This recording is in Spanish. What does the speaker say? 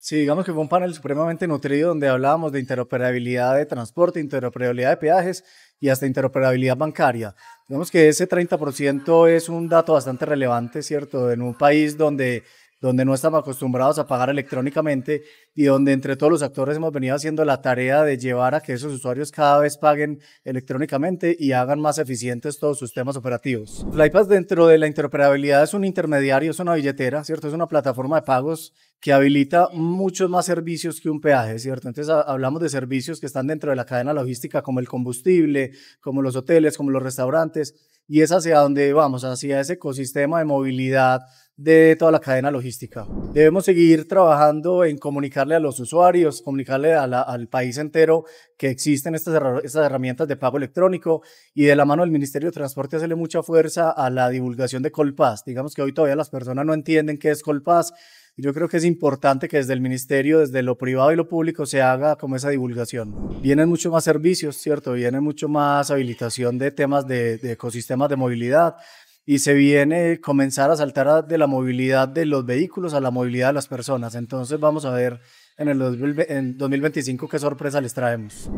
Sí, digamos que fue un panel supremamente nutrido donde hablábamos de interoperabilidad de transporte, interoperabilidad de peajes y hasta interoperabilidad bancaria. Digamos que ese 30% es un dato bastante relevante, ¿cierto? En un país donde donde no estamos acostumbrados a pagar electrónicamente y donde entre todos los actores hemos venido haciendo la tarea de llevar a que esos usuarios cada vez paguen electrónicamente y hagan más eficientes todos sus temas operativos. Flypass dentro de la interoperabilidad es un intermediario, es una billetera, ¿cierto? Es una plataforma de pagos que habilita muchos más servicios que un peaje, ¿cierto? Entonces hablamos de servicios que están dentro de la cadena logística, como el combustible, como los hoteles, como los restaurantes, y es hacia donde vamos, hacia ese ecosistema de movilidad de toda la cadena logística. Debemos seguir trabajando en comunicarle a los usuarios, comunicarle al país entero que existen estas, estas, herramientas de pago electrónico y de la mano del Ministerio de Transporte hacerle mucha fuerza a la divulgación de Colpas. Digamos que hoy todavía las personas no entienden qué es Colpas yo creo que es importante que desde el ministerio, desde lo privado y lo público, se haga como esa divulgación. Vienen muchos más servicios, ¿cierto? Viene mucho más habilitación de temas de, ecosistemas de movilidad y se viene comenzar a saltar de la movilidad de los vehículos a la movilidad de las personas. Entonces vamos a ver en el 2025 qué sorpresa les traemos.